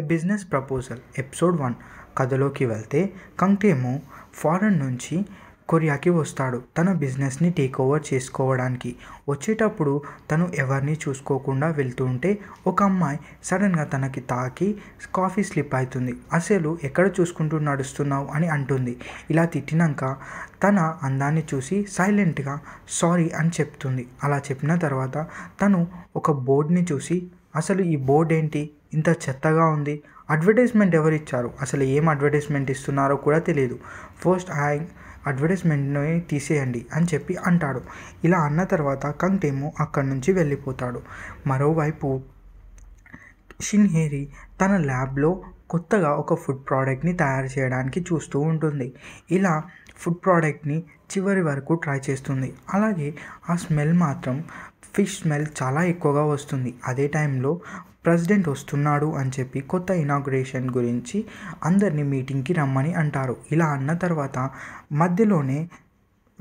ఏ business proposal episode one కథలోకి వెళ్తే కంకేమో foreign నుంచి కొరియాకి వస్తాడు తన బిజినెస్ని టేక్ ఓవర్ చేసుకోవడానికి వచ్చేటప్పుడు తను ఎవరిని చూసుకోకుండా వెళ్తుంటే ఒక అమ్మాయి సడన్గా తనకి తాకి కాఫీ స్లిప్ అవుతుంది అసలు ఎక్కడ చూసుకుంటూ నడుస్తున్నావు అని అంటుంది ఇలా తిట్టినాక తన అందాన్ని చూసి సైలెంట్గా సారీ అని చెప్తుంది అలా చెప్పిన తర్వాత తను ఒక బోర్డ్ని చూసి అసలు ఈ బోర్డు ఏంటి ఇంత చెత్తగా ఉంది అడ్వర్టైజ్మెంట్ ఎవరు ఇచ్చారు అసలు ఏం అడ్వర్టైజ్మెంట్ ఇస్తున్నారో కూడా తెలియదు ఫస్ట్ హ్యాంగ్ అడ్వర్టైజ్మెంట్ని తీసేయండి అని చెప్పి అంటాడు ఇలా అన్న తర్వాత కంక్ అక్కడి నుంచి వెళ్ళిపోతాడు మరోవైపు షిన్హేరి తన ల్యాబ్లో కొత్తగా ఒక ఫుడ్ ప్రోడక్ట్ని తయారు చేయడానికి చూస్తూ ఉంటుంది ఇలా ఫుడ్ ప్రోడక్ట్ని చివరి వరకు ట్రై చేస్తుంది అలాగే ఆ స్మెల్ మాత్రం ఫిష్ స్మెల్ చాలా ఎక్కువగా వస్తుంది అదే టైంలో ప్రెసిడెంట్ వస్తున్నాడు అని చెప్పి కొత్త ఇనాగ్రేషన్ గురించి అందరినీ మీటింగ్కి రమ్మని అంటారు ఇలా అన్న తర్వాత మధ్యలోనే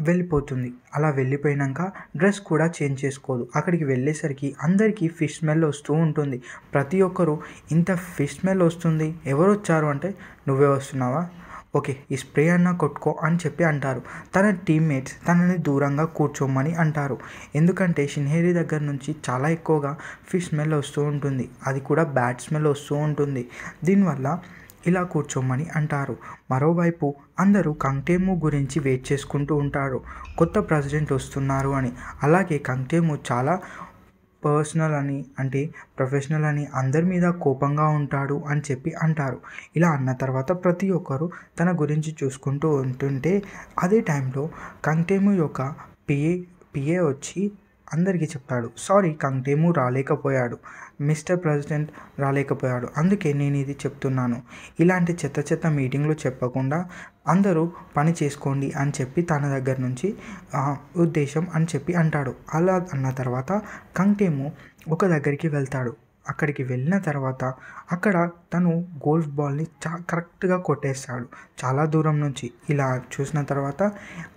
వెళ్ళిపోతుంది అలా వెళ్ళిపోయాక డ్రెస్ కూడా చేంజ్ చేసుకోదు అక్కడికి వెళ్ళేసరికి అందరికీ ఫిష్ స్మెల్ వస్తూ ఉంటుంది ప్రతి ఒక్కరూ ఇంత ఫిష్ స్మెల్ వస్తుంది ఎవరు వచ్చారు అంటే నువ్వే వస్తున్నావా ఓకే ఈ స్ప్రే అన్న కొట్టుకో అని చెప్పి అంటారు తన టీమ్మేట్స్ తనని దూరంగా కూర్చోమని అంటారు ఎందుకంటే షిన్హేరి దగ్గర నుంచి చాలా ఎక్కువగా ఫిష్ స్మెల్ వస్తూ ఉంటుంది అది కూడా బ్యాడ్ స్మెల్ వస్తూ ఉంటుంది దీనివల్ల ఇలా కూర్చోమని అంటారు మరోవైపు అందరూ కంగ్టేము గురించి వెయిట్ చేసుకుంటూ ఉంటారు కొత్త ప్రెసిడెంట్ వస్తున్నారు అని అలాగే కంగ్టేము చాలా పర్సనల్ అని అంటే ప్రొఫెషనల్ అని అందరి మీద కోపంగా ఉంటాడు అని చెప్పి అంటారు ఇలా అన్న తర్వాత ప్రతి ఒక్కరు తన గురించి చూసుకుంటూ ఉంటుంటే అదే టైంలో కంటేము యొక్క పిఏ పిఏ వచ్చి అందరికీ చెప్తాడు సారీ కంగ్టేము రాలేకపోయాడు మిస్టర్ ప్రెసిడెంట్ రాలేకపోయాడు అందుకే నేను ఇది చెప్తున్నాను ఇలాంటి చెత్త చెత్త మీటింగ్లు చెప్పకుండా అందరూ పని చేసుకోండి అని చెప్పి తన దగ్గర నుంచి ఉద్దేశం అని చెప్పి అంటాడు అలా అన్న తర్వాత కంగ్టేము ఒక దగ్గరికి వెళ్తాడు అక్కడికి వెళ్ళిన తర్వాత అక్కడ తను గోల్ఫ్ బాల్ని చా కరెక్ట్గా కొట్టేస్తాడు చాలా దూరం నుంచి ఇలా చూసిన తర్వాత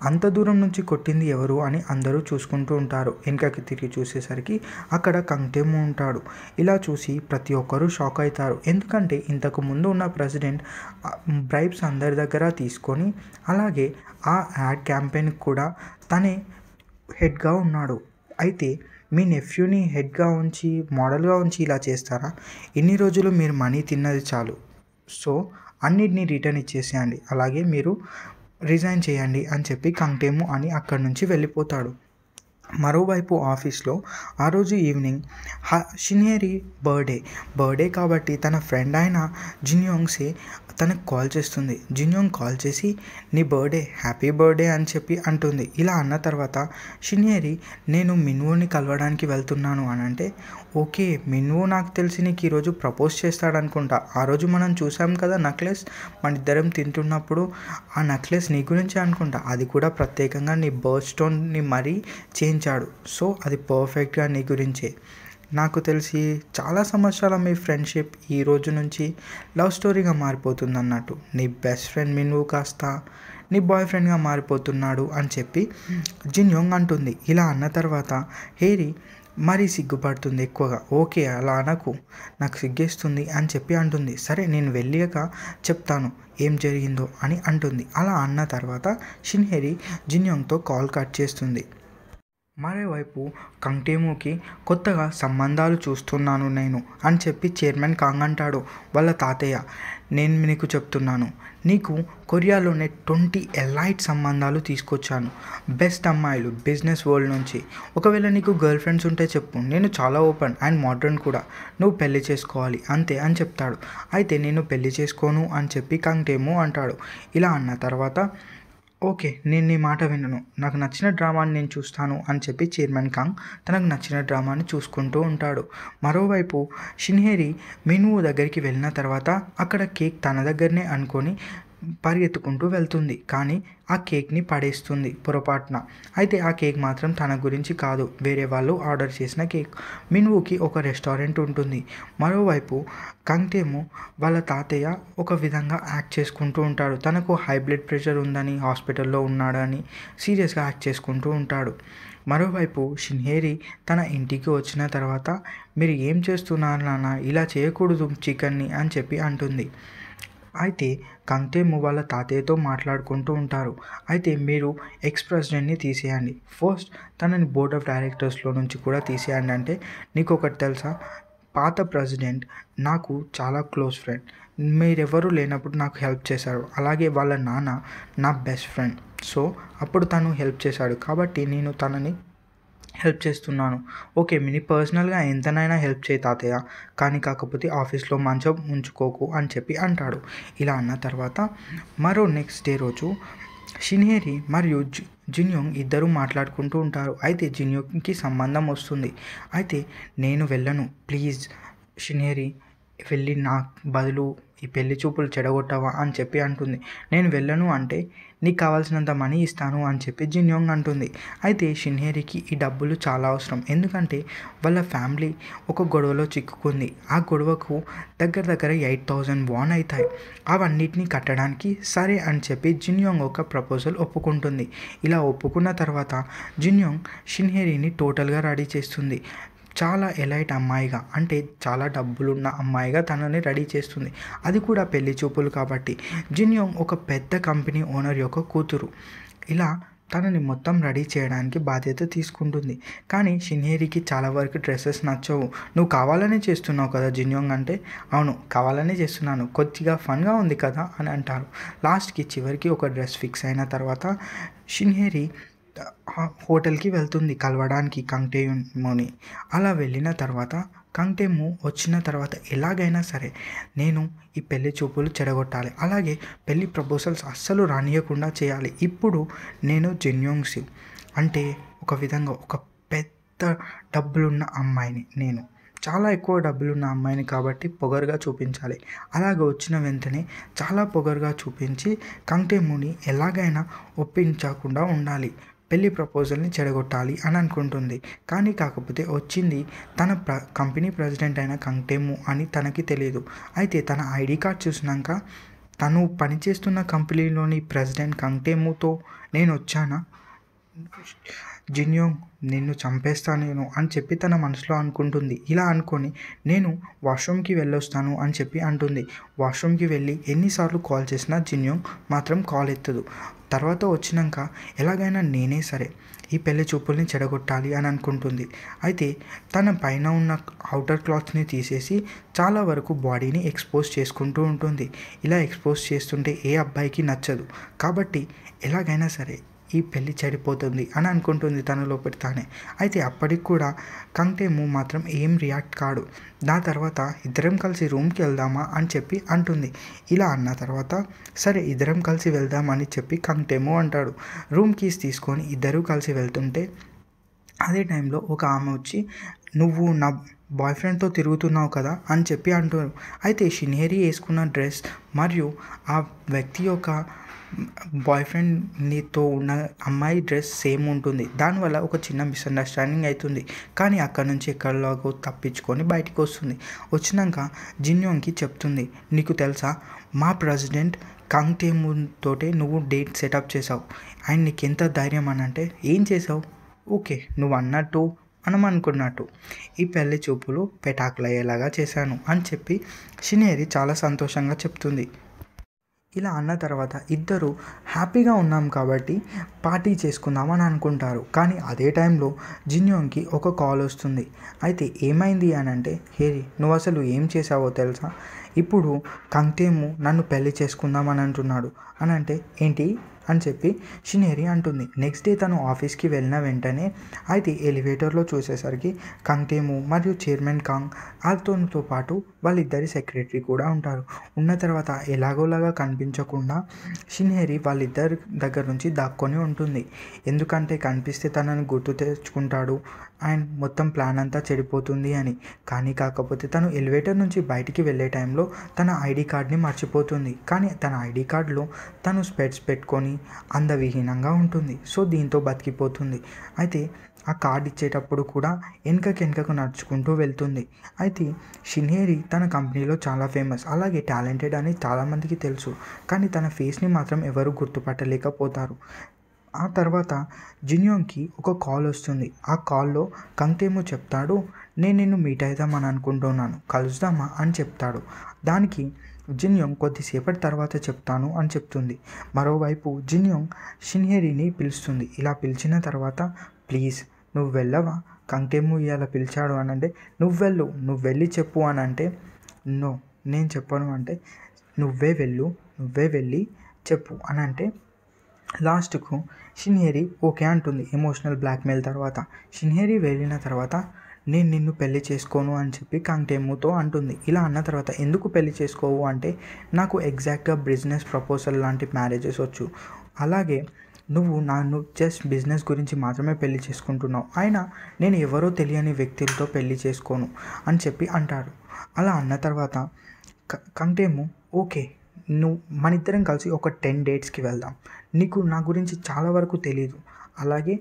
అంత దూరం నుంచి కొట్టింది ఎవరు అని అందరూ చూసుకుంటూ ఉంటారు వెనకకి తిరిగి చూసేసరికి అక్కడ కంగ్టేము ఉంటాడు ఇలా చూసి ప్రతి ఒక్కరూ షాక్ అవుతారు ఎందుకంటే ఇంతకు ముందు ఉన్న ప్రెసిడెంట్ బ్రైబ్స్ అందరి దగ్గర తీసుకొని అలాగే ఆ యాడ్ క్యాంపెయిన్కి కూడా తనే హెడ్గా ఉన్నాడు అయితే మీ నెఫ్యూని హెడ్గా ఉంచి మోడల్గా ఉంచి ఇలా చేస్తారా ఇన్ని రోజులు మీరు మనీ తిన్నది చాలు సో అన్నిటినీ రిటర్న్ ఇచ్చేసేయండి అలాగే మీరు రిజైన్ చేయండి అని చెప్పి కంటేము అని అక్కడి నుంచి వెళ్ళిపోతాడు మరోవైపు ఆఫీస్లో ఆ రోజు ఈవినింగ్ షినేరి బర్త్డే బర్త్డే కాబట్టి తన ఫ్రెండ్ అయిన జిన్యోంగ్సే తనకు కాల్ చేస్తుంది జిన్యోంగ్ కాల్ చేసి నీ బర్త్డే హ్యాపీ బర్త్డే అని చెప్పి అంటుంది ఇలా అన్న తర్వాత షినియరి నేను మిన్వోని కలవడానికి వెళ్తున్నాను అని అంటే ఓకే మిన్వో నాకు తెలిసి నీకు ఈరోజు ప్రపోజ్ చేస్తాడనుకుంటా ఆ రోజు మనం చూసాం కదా నక్లెస్ మన ఇద్దరం తింటున్నప్పుడు ఆ నక్లెస్ నీ గురించి అనుకుంటా అది కూడా ప్రత్యేకంగా నీ బర్త్ స్టోన్ని మరీ చేయించాడు సో అది పర్ఫెక్ట్గా నీ గురించే నాకు తెలిసి చాలా సంవత్సరాల మీ ఫ్రెండ్షిప్ ఈ రోజు నుంచి లవ్ స్టోరీగా మారిపోతుంది అన్నట్టు నీ బెస్ట్ ఫ్రెండ్ మీ నువ్వు కాస్త నీ బాయ్ ఫ్రెండ్గా మారిపోతున్నాడు అని చెప్పి జిన్ యోంగ్ అంటుంది ఇలా అన్న తర్వాత హేరీ మరీ సిగ్గుపడుతుంది ఎక్కువగా ఓకే అలా అనకు నాకు సిగ్గేస్తుంది అని చెప్పి అంటుంది సరే నేను వెళ్ళాక చెప్తాను ఏం జరిగిందో అని అంటుంది అలా అన్న తర్వాత షిన్హెరి జిన్యోంగ్తో కాల్ కట్ చేస్తుంది మరోవైపు కంగ్టేముకి కొత్తగా సంబంధాలు చూస్తున్నాను నేను అని చెప్పి చైర్మన్ కాంగ్ అంటాడు వాళ్ళ తాతయ్య నేను మీకు చెప్తున్నాను నీకు కొరియాలోనే ట్వంటీ ఎలైట్ సంబంధాలు తీసుకొచ్చాను బెస్ట్ అమ్మాయిలు బిజినెస్ వరల్డ్ నుంచి ఒకవేళ నీకు గర్ల్ ఫ్రెండ్స్ ఉంటే చెప్పు నేను చాలా ఓపెన్ అండ్ మోడర్న్ కూడా నువ్వు పెళ్లి చేసుకోవాలి అంతే అని చెప్తాడు అయితే నేను పెళ్లి చేసుకోను అని చెప్పి కంగ్టేము అంటాడు ఇలా అన్న తర్వాత ఓకే నేను నీ మాట వినను నాకు నచ్చిన డ్రామాని నేను చూస్తాను అని చెప్పి చైర్మన్ కాంగ్ తనకు నచ్చిన డ్రామాని చూసుకుంటూ ఉంటాడు మరోవైపు షిన్హేరి మినువు దగ్గరికి వెళ్ళిన తర్వాత అక్కడ కేక్ తన దగ్గరనే అనుకొని పరిగెత్తుకుంటూ వెళ్తుంది కానీ ఆ కేక్ని పడేస్తుంది పొరపాటున అయితే ఆ కేక్ మాత్రం తన గురించి కాదు వేరే వాళ్ళు ఆర్డర్ చేసిన కేక్ మిన్వుకి ఒక రెస్టారెంట్ ఉంటుంది మరోవైపు కంగ్తేము వాళ్ళ తాతయ్య ఒక విధంగా యాక్ట్ చేసుకుంటూ ఉంటాడు తనకు హై బ్లడ్ ప్రెషర్ ఉందని హాస్పిటల్లో ఉన్నాడని సీరియస్గా యాక్ట్ చేసుకుంటూ ఉంటాడు మరోవైపు షిన్హేరి తన ఇంటికి వచ్చిన తర్వాత మీరు ఏం చేస్తున్నారు నాన్న ఇలా చేయకూడదు చికెన్ని అని చెప్పి అంటుంది అయితే కంతేమో వాళ్ళ తాతయ్యతో మాట్లాడుకుంటూ ఉంటారు అయితే మీరు ఎక్స్ ప్రెసిడెంట్ని తీసేయండి ఫస్ట్ తనని బోర్డ్ ఆఫ్ డైరెక్టర్స్లో నుంచి కూడా తీసేయండి అంటే నీకు ఒకటి తెలుసా పాత ప్రెసిడెంట్ నాకు చాలా క్లోజ్ ఫ్రెండ్ మీరెవరు లేనప్పుడు నాకు హెల్ప్ చేశారు అలాగే వాళ్ళ నాన్న నా బెస్ట్ ఫ్రెండ్ సో అప్పుడు తను హెల్ప్ చేశాడు కాబట్టి నేను తనని హెల్ప్ చేస్తున్నాను ఓకే మీ పర్సనల్గా ఎంతనైనా హెల్ప్ చేయి తాతయ్య కానీ కాకపోతే ఆఫీస్లో మంచం ఉంచుకోకు అని చెప్పి అంటాడు ఇలా అన్న తర్వాత మరో నెక్స్ట్ డే రోజు షినేరి మరియు జిన్యోంగ్ ఇద్దరూ మాట్లాడుకుంటూ ఉంటారు అయితే జిన్యోంగ్కి సంబంధం వస్తుంది అయితే నేను వెళ్ళను ప్లీజ్ షినేరి వెళ్ళి నా బదులు ఈ పెళ్లి చూపులు చెడగొట్టవా అని చెప్పి అంటుంది నేను వెళ్ళను అంటే నీకు కావాల్సినంత మనీ ఇస్తాను అని చెప్పి జిన్యోంగ్ అంటుంది అయితే షిన్హేరికి ఈ డబ్బులు చాలా అవసరం ఎందుకంటే వాళ్ళ ఫ్యామిలీ ఒక గొడవలో చిక్కుకుంది ఆ గొడవకు దగ్గర దగ్గర ఎయిట్ థౌజండ్ వాన్ అవుతాయి అవన్నిటిని కట్టడానికి సరే అని చెప్పి జిన్యోంగ్ ఒక ప్రపోజల్ ఒప్పుకుంటుంది ఇలా ఒప్పుకున్న తర్వాత జిన్యోంగ్ షిన్హేరిని టోటల్గా రెడీ చేస్తుంది చాలా ఎలైట్ అమ్మాయిగా అంటే చాలా డబ్బులున్న అమ్మాయిగా తనని రెడీ చేస్తుంది అది కూడా పెళ్లి చూపులు కాబట్టి జిన్యోంగ్ ఒక పెద్ద కంపెనీ ఓనర్ యొక్క కూతురు ఇలా తనని మొత్తం రెడీ చేయడానికి బాధ్యత తీసుకుంటుంది కానీ షిన్హేరికి చాలా వరకు డ్రెస్సెస్ నచ్చవు నువ్వు కావాలనే చేస్తున్నావు కదా జిన్యోంగ్ అంటే అవును కావాలనే చేస్తున్నాను కొద్దిగా ఫన్గా ఉంది కదా అని అంటారు లాస్ట్కి చివరికి ఒక డ్రెస్ ఫిక్స్ అయిన తర్వాత షిన్హేరి హోటల్కి వెళ్తుంది కలవడానికి కంగ్టేముని అలా వెళ్ళిన తర్వాత కంగ్టేము వచ్చిన తర్వాత ఎలాగైనా సరే నేను ఈ పెళ్లి చూపులు చెడగొట్టాలి అలాగే పెళ్లి ప్రపోజల్స్ అస్సలు రానియకుండా చేయాలి ఇప్పుడు నేను జెన్యోంగ్ అంటే ఒక విధంగా ఒక పెద్ద డబ్బులున్న అమ్మాయిని నేను చాలా ఎక్కువ డబ్బులున్న అమ్మాయిని కాబట్టి పొగరుగా చూపించాలి అలాగే వచ్చిన వెంటనే చాలా పొగరుగా చూపించి కంటెముని ఎలాగైనా ఒప్పించకుండా ఉండాలి పెళ్లి ప్రపోజల్ని చెడగొట్టాలి అని అనుకుంటుంది కానీ కాకపోతే వచ్చింది తన ప్ర కంపెనీ ప్రెసిడెంట్ అయిన కంటేము అని తనకి తెలియదు అయితే తన ఐడి కార్డ్ చూసినాక తను పనిచేస్తున్న కంపెనీలోని ప్రెసిడెంట్ కంటేముతో నేను వచ్చానా జిన్యోంగ్ నిన్ను చంపేస్తా నేను అని చెప్పి తన మనసులో అనుకుంటుంది ఇలా అనుకొని నేను వాష్రూమ్కి వెళ్ళొస్తాను అని చెప్పి అంటుంది వాష్రూమ్కి వెళ్ళి ఎన్నిసార్లు కాల్ చేసినా జిన్యోంగ్ మాత్రం కాల్ ఎత్తదు తర్వాత వచ్చినాక ఎలాగైనా నేనే సరే ఈ పెళ్లి చూపుల్ని చెడగొట్టాలి అని అనుకుంటుంది అయితే తన పైన ఉన్న అవుటర్ క్లాత్ని తీసేసి చాలా వరకు బాడీని ఎక్స్పోజ్ చేసుకుంటూ ఉంటుంది ఇలా ఎక్స్పోజ్ చేస్తుంటే ఏ అబ్బాయికి నచ్చదు కాబట్టి ఎలాగైనా సరే ఈ పెళ్ళి చెడిపోతుంది అని అనుకుంటుంది తన లోపలి తానే అయితే అప్పటికి కూడా కంగ్టేము మాత్రం ఏం రియాక్ట్ కాడు దా తర్వాత ఇద్దరం కలిసి రూమ్కి వెళ్దామా అని చెప్పి అంటుంది ఇలా అన్న తర్వాత సరే ఇద్దరం కలిసి వెళ్దామని చెప్పి కంగ్టేము అంటాడు రూమ్ కీస్ తీసుకొని ఇద్దరూ కలిసి వెళ్తుంటే అదే టైంలో ఒక ఆమె వచ్చి నువ్వు నా బాయ్ ఫ్రెండ్తో తిరుగుతున్నావు కదా అని చెప్పి అంటారు అయితే షినేరి వేసుకున్న డ్రెస్ మరియు ఆ వ్యక్తి యొక్క బాయ్ ఫ్రెండ్ నీతో ఉన్న అమ్మాయి డ్రెస్ సేమ్ ఉంటుంది దానివల్ల ఒక చిన్న మిస్అండర్స్టాండింగ్ అవుతుంది కానీ అక్కడ నుంచి ఎక్కడలాగో తప్పించుకొని బయటకు వస్తుంది వచ్చినాక జిన్యోన్కి చెప్తుంది నీకు తెలుసా మా ప్రెసిడెంట్ కంగ్ తోటే నువ్వు డేట్ సెటప్ చేసావు అండ్ నీకు ఎంత ధైర్యం అని అంటే ఏం చేసావు ఓకే నువ్వు అన్నట్టు మనం అనుకున్నట్టు ఈ పెళ్లి చూపులు పెటాకులు అయ్యేలాగా చేశాను అని చెప్పి షినేరి చాలా సంతోషంగా చెప్తుంది ఇలా అన్న తర్వాత ఇద్దరు హ్యాపీగా ఉన్నాం కాబట్టి పార్టీ చేసుకుందామని అనుకుంటారు కానీ అదే టైంలో జిన్యోన్కి ఒక కాల్ వస్తుంది అయితే ఏమైంది అని అంటే హే నువ్వు అసలు ఏం చేసావో తెలుసా ఇప్పుడు కంగ్తేము నన్ను పెళ్లి చేసుకుందామని అంటున్నాడు అని అంటే ఏంటి అని చెప్పి షినేరి అంటుంది నెక్స్ట్ డే తను ఆఫీస్కి వెళ్ళిన వెంటనే అయితే ఎలివేటర్లో చూసేసరికి కంగ్తేము మరియు చైర్మన్ కాంగ్ అతనితో పాటు వాళ్ళిద్దరి సెక్రటరీ కూడా ఉంటారు ఉన్న తర్వాత ఎలాగోలాగా కనిపించకుండా షినేరి వాళ్ళిద్దరి దగ్గర నుంచి దాక్కొని ఉంటుంది ఎందుకంటే కనిపిస్తే తనని గుర్తు తెచ్చుకుంటాడు అండ్ మొత్తం ప్లాన్ అంతా చెడిపోతుంది అని కానీ కాకపోతే తను ఎలివేటర్ నుంచి బయటికి వెళ్ళే టైంలో తన ఐడి కార్డ్ని మర్చిపోతుంది కానీ తన ఐడి కార్డులో తను స్పెట్స్ పెట్టుకొని అందవిహీనంగా ఉంటుంది సో దీంతో బతికిపోతుంది అయితే ఆ కార్డు ఇచ్చేటప్పుడు కూడా వెనకకు నడుచుకుంటూ వెళ్తుంది అయితే షినేరి తన కంపెనీలో చాలా ఫేమస్ అలాగే టాలెంటెడ్ అని చాలామందికి తెలుసు కానీ తన ఫేస్ని మాత్రం ఎవరు గుర్తుపట్టలేకపోతారు ఆ తర్వాత జిన్యోంగ్కి ఒక కాల్ వస్తుంది ఆ కాల్లో కంతేమో చెప్తాడు నేను నిన్ను మీట్ అవుదామని అనుకుంటున్నాను కలుస్తామా అని చెప్తాడు దానికి జిన్యం కొద్దిసేపటి తర్వాత చెప్తాను అని చెప్తుంది మరోవైపు జిన్యోంగ్ షిన్హెరీని పిలుస్తుంది ఇలా పిలిచిన తర్వాత ప్లీజ్ నువ్వు వెళ్ళవా కంకేమో ఇలా పిలిచాడు అని అంటే నువ్వు వెళ్ళు నువ్వు వెళ్ళి చెప్పు అని అంటే నో నేను చెప్పను అంటే నువ్వే వెళ్ళు నువ్వే వెళ్ళి చెప్పు అని అంటే లాస్ట్కు షిన్హేరి ఓకే అంటుంది ఎమోషనల్ బ్లాక్మెయిల్ తర్వాత షిన్హేరి వెళ్ళిన తర్వాత నేను నిన్ను పెళ్లి చేసుకోను అని చెప్పి కాంగ్టేముతో అంటుంది ఇలా అన్న తర్వాత ఎందుకు పెళ్లి చేసుకోవు అంటే నాకు ఎగ్జాక్ట్గా బిజినెస్ ప్రపోజల్ లాంటి మ్యారేజెస్ వచ్చు అలాగే నువ్వు నన్ను జస్ట్ బిజినెస్ గురించి మాత్రమే పెళ్లి చేసుకుంటున్నావు అయినా నేను ఎవరో తెలియని వ్యక్తులతో పెళ్లి చేసుకోను అని చెప్పి అంటాడు అలా అన్న తర్వాత కంటేము ఓకే నువ్వు మన ఇద్దరం కలిసి ఒక టెన్ డేట్స్కి వెళ్దాం నీకు నా గురించి చాలా వరకు తెలియదు అలాగే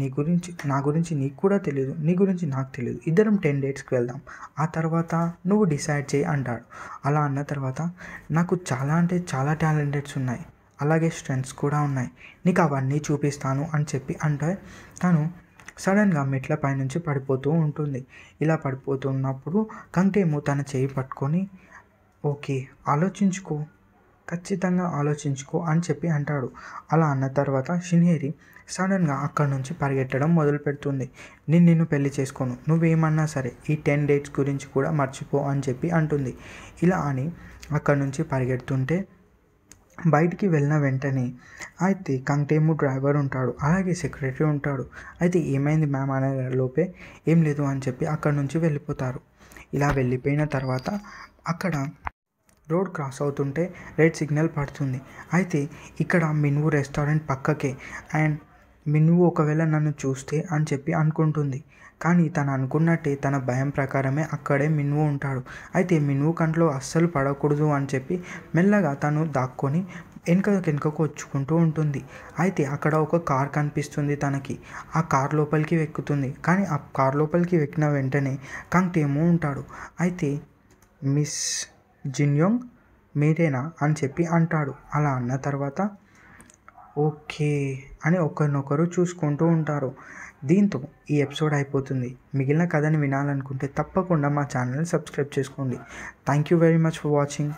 నీ గురించి నా గురించి నీకు కూడా తెలియదు నీ గురించి నాకు తెలియదు ఇద్దరం టెన్ డేట్స్కి వెళ్దాం ఆ తర్వాత నువ్వు డిసైడ్ చేయి అంటాడు అలా అన్న తర్వాత నాకు చాలా అంటే చాలా టాలెంటెడ్స్ ఉన్నాయి అలాగే స్ట్రెంగ్స్ కూడా ఉన్నాయి నీకు అవన్నీ చూపిస్తాను అని చెప్పి అంటే తను సడన్గా మెట్ల పైనుంచి పడిపోతూ ఉంటుంది ఇలా పడిపోతున్నప్పుడు కంకేమో తన చేయి పట్టుకొని ఓకే ఆలోచించుకో ఖచ్చితంగా ఆలోచించుకో అని చెప్పి అంటాడు అలా అన్న తర్వాత షిన్హేరి సడన్గా అక్కడి నుంచి పరిగెట్టడం మొదలు పెడుతుంది నేను నిన్ను పెళ్లి చేసుకోను నువ్వేమన్నా సరే ఈ టెన్ డేట్స్ గురించి కూడా మర్చిపో అని చెప్పి అంటుంది ఇలా అని అక్కడి నుంచి పరిగెడుతుంటే బయటికి వెళ్ళిన వెంటనే అయితే కంటేము డ్రైవర్ ఉంటాడు అలాగే సెక్రటరీ ఉంటాడు అయితే ఏమైంది మ్యామ్ అనే లోపే ఏం లేదు అని చెప్పి అక్కడి నుంచి వెళ్ళిపోతారు ఇలా వెళ్ళిపోయిన తర్వాత అక్కడ రోడ్ క్రాస్ అవుతుంటే రెడ్ సిగ్నల్ పడుతుంది అయితే ఇక్కడ మినువు రెస్టారెంట్ పక్కకే అండ్ మినువు ఒకవేళ నన్ను చూస్తే అని చెప్పి అనుకుంటుంది కానీ తను అనుకున్నట్టే తన భయం ప్రకారమే అక్కడే మినువు ఉంటాడు అయితే మినువు కంట్లో అస్సలు పడకూడదు అని చెప్పి మెల్లగా తను దాక్కొని వెనుక వెనుకకు వచ్చుకుంటూ ఉంటుంది అయితే అక్కడ ఒక కార్ కనిపిస్తుంది తనకి ఆ కార్ లోపలికి వెక్కుతుంది కానీ ఆ కార్ లోపలికి వెక్కిన వెంటనే కంకేమో ఉంటాడు అయితే మిస్ జిన్యోంగ్ మీరేనా అని చెప్పి అంటాడు అలా అన్న తర్వాత ఓకే అని ఒకరినొకరు చూసుకుంటూ ఉంటారు దీంతో ఈ ఎపిసోడ్ అయిపోతుంది మిగిలిన కథని వినాలనుకుంటే తప్పకుండా మా ఛానల్ని సబ్స్క్రైబ్ చేసుకోండి thank you very much for watching